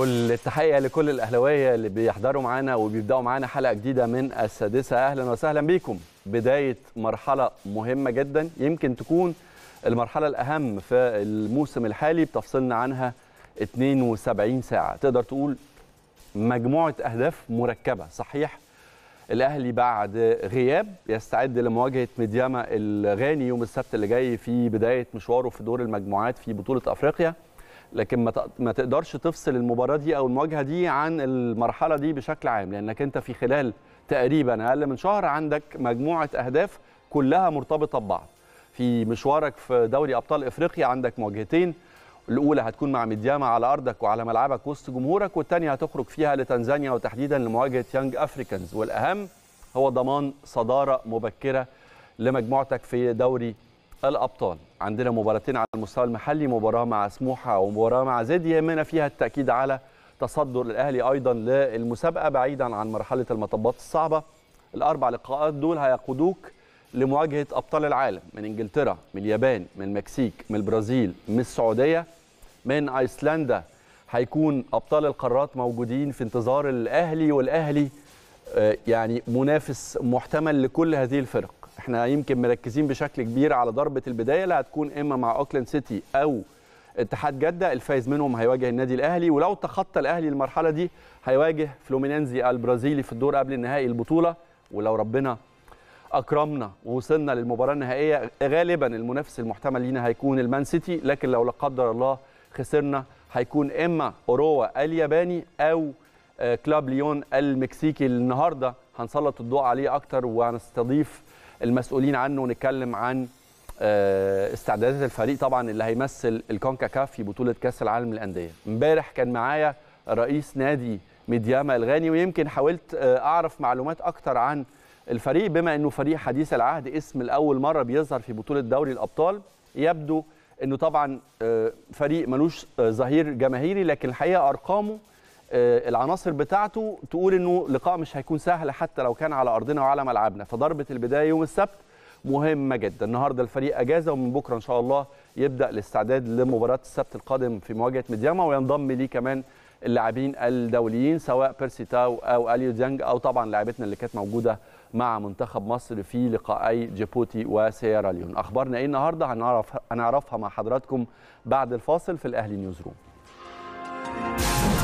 كل التحيه لكل الاهلاويه اللي بيحضروا معانا وبيبداوا معانا حلقه جديده من السادسه اهلا وسهلا بيكم بدايه مرحله مهمه جدا يمكن تكون المرحله الاهم في الموسم الحالي بتفصلنا عنها 72 ساعه تقدر تقول مجموعه اهداف مركبه صحيح الاهلي بعد غياب يستعد لمواجهه ميدياما الغاني يوم السبت اللي جاي في بدايه مشواره في دور المجموعات في بطوله افريقيا لكن ما تقدرش تفصل المباراه دي او المواجهه دي عن المرحله دي بشكل عام لانك انت في خلال تقريبا اقل من شهر عندك مجموعه اهداف كلها مرتبطه ببعض في مشوارك في دوري ابطال افريقيا عندك مواجهتين الاولى هتكون مع ميدياما على ارضك وعلى ملعبك وسط جمهورك والثانيه هتخرج فيها لتنزانيا وتحديدا لمواجهه يانج افريكانز والاهم هو ضمان صداره مبكره لمجموعتك في دوري الابطال عندنا مباراتين على المستوى المحلي مباراه مع سموحه ومباراه مع زد يهمنا فيها التاكيد على تصدر الاهلي ايضا للمسابقه بعيدا عن مرحله المطبات الصعبه الاربع لقاءات دول هيقودوك لمواجهه ابطال العالم من انجلترا من اليابان من المكسيك من البرازيل من السعوديه من ايسلندا هيكون ابطال القارات موجودين في انتظار الاهلي والاهلي آه، يعني منافس محتمل لكل هذه الفرق احنا يمكن مركزين بشكل كبير على ضربه البدايه اللي هتكون اما مع اوكلاند سيتي او اتحاد جده الفايز منهم هيواجه النادي الاهلي ولو تخطى الاهلي المرحله دي هيواجه فلومينينزي البرازيلي في الدور قبل النهائي البطوله ولو ربنا اكرمنا ووصلنا للمباراه النهائيه غالبا المنافس المحتمل لينا هيكون المان سيتي لكن لو لا قدر الله خسرنا هيكون اما اوروا الياباني او آه، كلاب ليون المكسيكي النهارده هنسلط الضوء عليه اكتر وهنستضيف المسؤولين عنه ونتكلم عن آه، استعدادات الفريق طبعا اللي هيمثل الكونكا كاف في بطوله كاس العالم للانديه امبارح كان معايا رئيس نادي ميدياما الغاني ويمكن حاولت آه، اعرف معلومات اكتر عن الفريق بما انه فريق حديث العهد اسم لاول مره بيظهر في بطوله دوري الابطال يبدو انه طبعا آه، فريق ملوش ظهير جماهيري لكن الحقيقه ارقامه آه، العناصر بتاعته تقول انه لقاء مش هيكون سهل حتى لو كان على ارضنا وعلى ملعبنا فضربه البدايه يوم السبت مهمه جدا النهارده الفريق اجازه ومن بكره ان شاء الله يبدا الاستعداد لمباراه السبت القادم في مواجهه مدياما وينضم ليه كمان اللاعبين الدوليين سواء بيرسي تاو او اليو ديانج او طبعا لاعبتنا اللي كانت موجوده مع منتخب مصر في لقائي جيبوتي وسيراليون اخبارنا ايه النهارده هنعرف هنعرفها مع حضراتكم بعد الفاصل في الاهلي نيوز روم